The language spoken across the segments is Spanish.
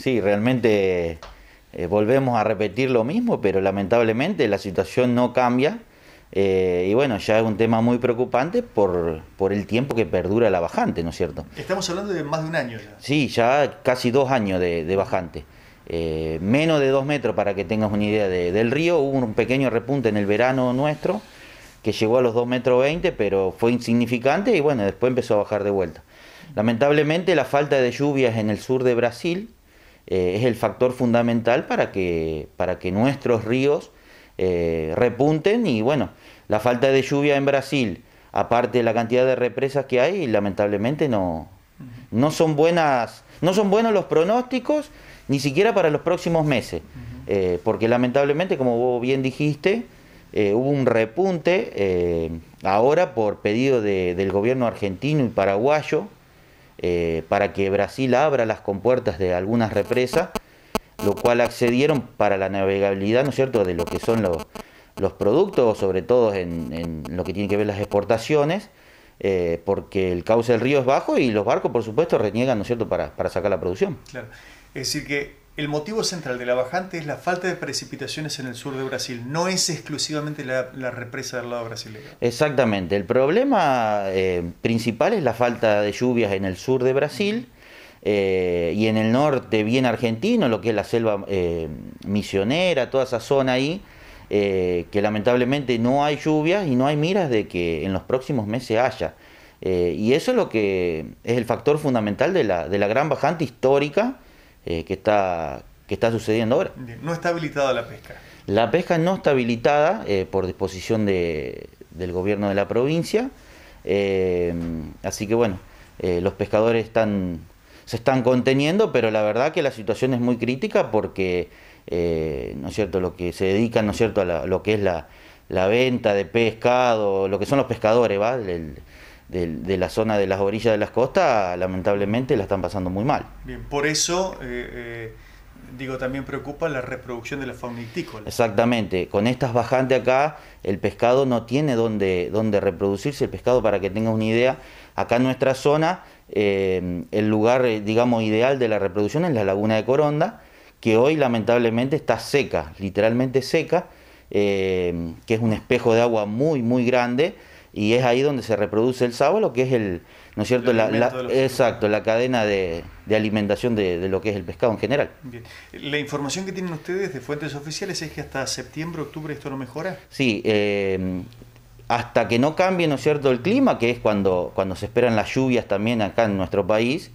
Sí, realmente eh, volvemos a repetir lo mismo, pero lamentablemente la situación no cambia. Eh, y bueno, ya es un tema muy preocupante por, el tiempo que perdura la bajante, ¿no es cierto? Estamos hablando de más de un año ya. Sí, ya casi dos años de, bajante. Eh, menos de dos metros para que tengas una idea del río. Hubo un pequeño repunte en el verano nuestro que llegó a los 2 metros veinte, pero fue insignificante y bueno, después empezó a bajar de vuelta. Lamentablemente la falta de lluvias en el sur de Brasil eh, es el factor fundamental para que, nuestros ríos eh, repunten y bueno, la falta de lluvia en Brasil, aparte de la cantidad de represas que hay, lamentablemente no, son buenas, no son buenos los pronósticos ni siquiera para los próximos meses, eh, porque lamentablemente, como vos bien dijiste, hubo un repunte ahora por pedido del gobierno argentino y paraguayo eh, para que Brasil abra las compuertas de algunas represas, lo cual accedieron para la navegabilidad, ¿no es cierto?, de lo que son los, productos, sobre todo en, lo que tiene que ver las exportaciones, eh, porque el cauce del río es bajo y los barcos, por supuesto, reniegan, ¿no es cierto?, para, para sacar la producción. Claro. Es decir, que el motivo central de la bajante es la falta de precipitaciones en el sur de Brasil, no es exclusivamente la, represa del lado brasileño. Exactamente, el problema eh, principal es la falta de lluvias en el sur de Brasil. Eh, y en el norte bien argentino, lo que es la selva eh, misionera, toda esa zona ahí, que lamentablemente no hay lluvias y no hay miras de que en los próximos meses haya. y eso es lo que es el factor fundamental de la gran bajante histórica eh, que, está, que está sucediendo ahora. No está habilitada la pesca. La pesca no está habilitada eh, por disposición de, del gobierno de la provincia, eh, así que bueno, los pescadores están, se están conteniendo, pero la verdad que la situación es muy crítica porque, ¿no es cierto?, lo que se dedican, ¿no es cierto?, a lo que es la, venta de pescado, lo que son los pescadores, vale de, la zona de las orillas de las costas, lamentablemente la están pasando muy mal. Bien, por eso, eh, eh, digo, también preocupa la reproducción de la fauna ictícola. Exactamente, con estas bajantes acá, el pescado no tiene dónde, reproducirse. El pescado, para que tengas una idea, acá en nuestra zona, eh, el lugar, digamos, ideal de la reproducción es la laguna de Coronda, que hoy lamentablemente está seca, literalmente seca, que es un espejo de agua muy, muy grande y es ahí donde se reproduce el sábado, que es el, ¿no es cierto? La, exacto, la cadena de, alimentación de, lo que es el pescado en general. Bien. La información que tienen ustedes de fuentes oficiales es que hasta septiembre, octubre esto no mejora. Sí, eh, hasta que no cambie, ¿no es cierto?, el clima, que es cuando, cuando se esperan las lluvias también acá en nuestro país,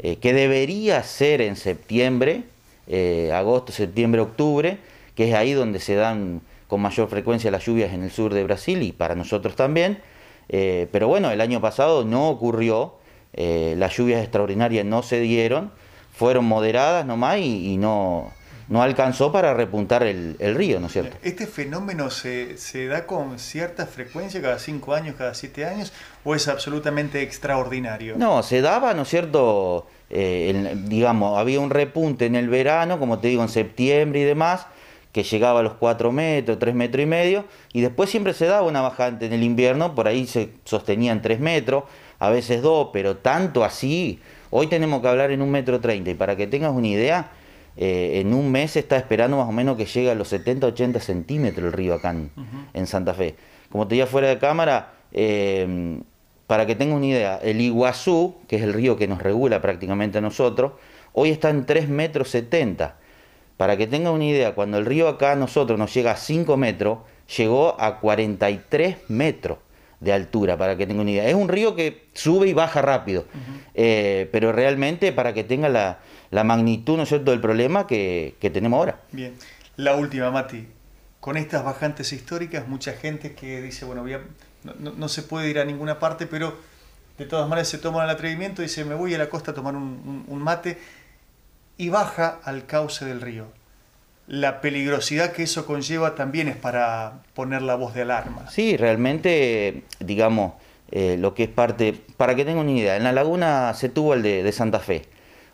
eh, que debería ser en septiembre, eh, agosto, septiembre, octubre, que es ahí donde se dan con mayor frecuencia las lluvias en el sur de Brasil y para nosotros también. Eh, pero bueno, el año pasado no ocurrió, eh, las lluvias extraordinarias no se dieron, fueron moderadas nomás y, y no, no alcanzó para repuntar el, río, ¿no es cierto? ¿Este fenómeno se, se, da con cierta frecuencia, cada cinco años, cada siete años, o es absolutamente extraordinario? No, se daba, ¿no es cierto? Eh, digamos, había un repunte en el verano, como te digo, en septiembre y demás, que llegaba a los 4 metros, 3 metros y medio, y después siempre se daba una bajante en el invierno, por ahí se sostenían 3 metros, a veces 2, pero tanto así, hoy tenemos que hablar en 1 metro 30, y para que tengas una idea, eh, en un mes está esperando más o menos que llegue a los 70, 80 centímetros el río acá en, Santa Fe. Como te decía fuera de cámara, em, para que tengas una idea, el Iguazú, que es el río que nos regula prácticamente a nosotros, hoy está en 3 metros 70 para que tenga una idea, cuando el río acá a nosotros nos llega a 5 metros, llegó a 43 metros de altura, para que tenga una idea. Es un río que sube y baja rápido, eh, pero realmente para que tenga la, magnitud, ¿no del problema que, tenemos ahora. Bien, la última, Mati. Con estas bajantes históricas, mucha gente que dice, bueno, bien, no, se puede ir a ninguna parte, pero de todas maneras se toma el atrevimiento y dice, me voy a la costa a tomar un mate y baja al cauce del río. La peligrosidad que eso conlleva también es para poner la voz de alarma. Sí, realmente, digamos, eh, lo que es parte, para que tengan una idea, en la laguna se tuvo el de Santa Fe,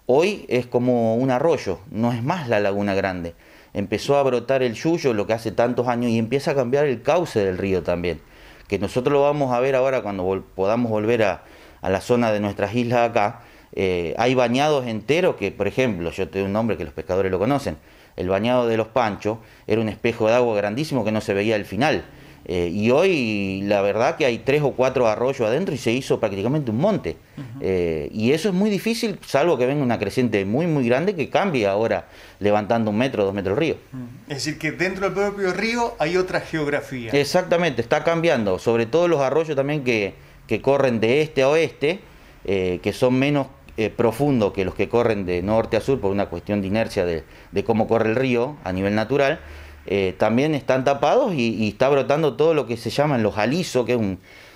hoy es como un arroyo, no es más la laguna grande. Empezó a brotar el yuyo, lo que hace tantos años, y empieza a cambiar el cauce del río también. Que nosotros lo vamos a ver ahora cuando podamos volver a, a la zona de nuestras islas acá, eh, hay bañados enteros que, por ejemplo, yo tengo un nombre que los pescadores lo conocen, el bañado de los Panchos era un espejo de agua grandísimo que no se veía al final. Eh, y hoy la verdad que hay tres o cuatro arroyos adentro y se hizo prácticamente un monte. Eh, y eso es muy difícil, salvo que venga una creciente muy, muy grande que cambie ahora levantando un metro, dos metros el río. Mm. Es decir, que dentro del propio río hay otra geografía. Exactamente, está cambiando, sobre todo los arroyos también que, corren de este a oeste, que son menos eh, profundo que los que corren de norte a sur por una cuestión de inercia de, cómo corre el río a nivel natural, eh, también están tapados y, está brotando todo lo que se llama los alisos, que es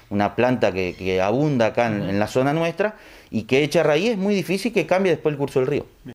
una planta que, abunda acá en, en, la zona nuestra y que echa raíz, es muy difícil que cambie después el curso del río.